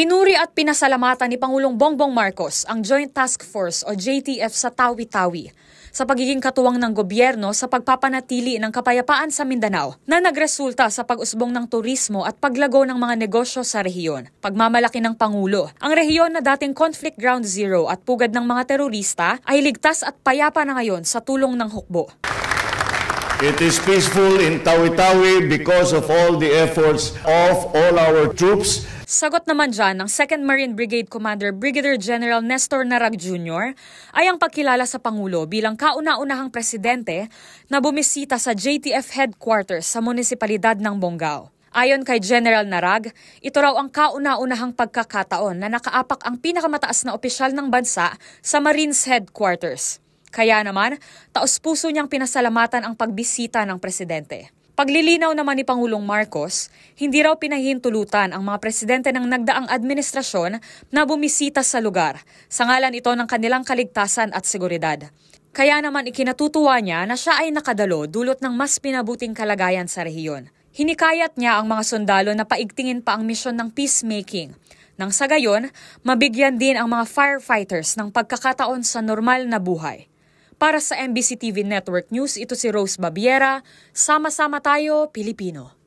Pinuri at pinasalamatan ni Pangulong Bongbong Marcos ang Joint Task Force o JTF sa Tawi-Tawi sa pagiging katuwang ng gobyerno sa pagpapanatili ng kapayapaan sa Mindanao na nagresulta sa pag-usbong ng turismo at paglago ng mga negosyo sa rehiyon. Pagmamalaki ng Pangulo, ang rehiyon na dating conflict ground zero at pugad ng mga terorista ay ligtas at payapa na ngayon sa tulong ng hukbo. It is peaceful in Tawi-Tawi because of all the efforts of all our troops. Sagot naman dyan ng 2nd Marine Brigade Commander Brigadier General Nestor Narag Jr. ay ang pagkilala sa Pangulo bilang kauna-unahang presidente na bumisita sa JTF headquarters sa munisipalidad ng Bongao. Ayon kay General Narag, ito raw ang kauna-unahang pagkakataon na nakaapak ang pinakamataas na opisyal ng bansa sa Marines headquarters. Kaya naman, taos puso niyang pinasalamatan ang pagbisita ng presidente. Paglilinaw naman ni Pangulong Marcos, hindi raw pinahintulutan ang mga presidente ng nagdaang administrasyon na bumisita sa lugar, sa ngalan ito ng kanilang kaligtasan at seguridad. Kaya naman ikinatutuwa niya na siya ay nakadalo dulot ng mas pinabuting kalagayan sa rehiyon. Hinikayat niya ang mga sundalo na paigtingin pa ang misyon ng peacemaking. Nang sa gayon, mabigyan din ang mga firefighters ng pagkakataon sa normal na buhay. Para sa MBC TV Network News, ito si Rose Babiera. Sama-sama tayo, Pilipino.